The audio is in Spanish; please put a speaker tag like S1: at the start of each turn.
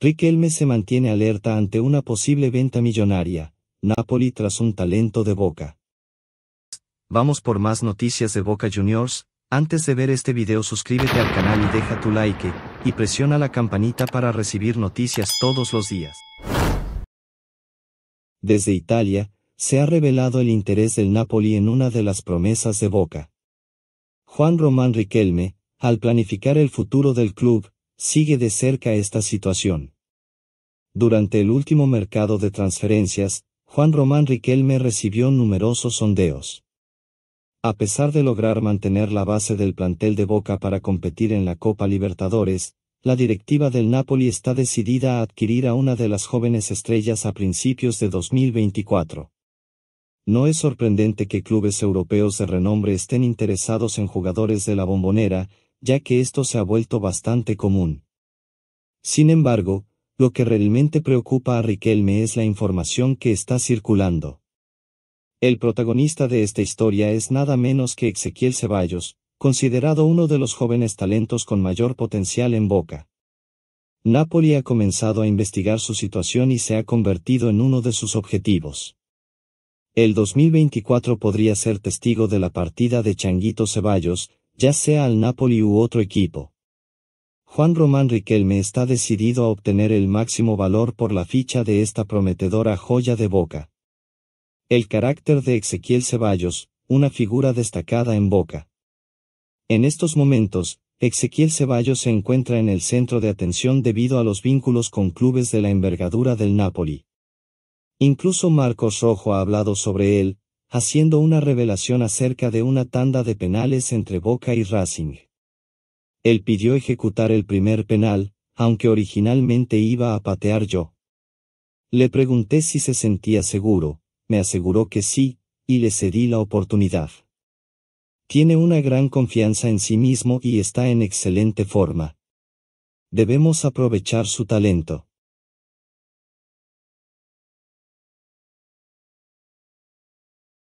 S1: Riquelme se mantiene alerta ante una posible venta millonaria, Napoli tras un talento de Boca. Vamos por más noticias de Boca Juniors, antes de ver este video suscríbete al canal y deja tu like, y presiona la campanita para recibir noticias todos los días. Desde Italia, se ha revelado el interés del Napoli en una de las promesas de Boca. Juan Román Riquelme, al planificar el futuro del club, sigue de cerca esta situación. Durante el último mercado de transferencias, Juan Román Riquelme recibió numerosos sondeos. A pesar de lograr mantener la base del plantel de Boca para competir en la Copa Libertadores, la directiva del Napoli está decidida a adquirir a una de las jóvenes estrellas a principios de 2024. No es sorprendente que clubes europeos de renombre estén interesados en jugadores de la bombonera, ya que esto se ha vuelto bastante común. Sin embargo, lo que realmente preocupa a Riquelme es la información que está circulando. El protagonista de esta historia es nada menos que Ezequiel Ceballos, considerado uno de los jóvenes talentos con mayor potencial en Boca. Napoli ha comenzado a investigar su situación y se ha convertido en uno de sus objetivos. El 2024 podría ser testigo de la partida de Changuito Ceballos, ya sea al Napoli u otro equipo. Juan Román Riquelme está decidido a obtener el máximo valor por la ficha de esta prometedora joya de Boca. El carácter de Ezequiel Ceballos, una figura destacada en Boca. En estos momentos, Ezequiel Ceballos se encuentra en el centro de atención debido a los vínculos con clubes de la envergadura del Napoli. Incluso Marcos Rojo ha hablado sobre él, haciendo una revelación acerca de una tanda de penales entre Boca y Racing. Él pidió ejecutar el primer penal, aunque originalmente iba a patear yo. Le pregunté si se sentía seguro, me aseguró que sí, y le cedí la oportunidad. Tiene una gran confianza en sí mismo y está en excelente forma. Debemos aprovechar su talento.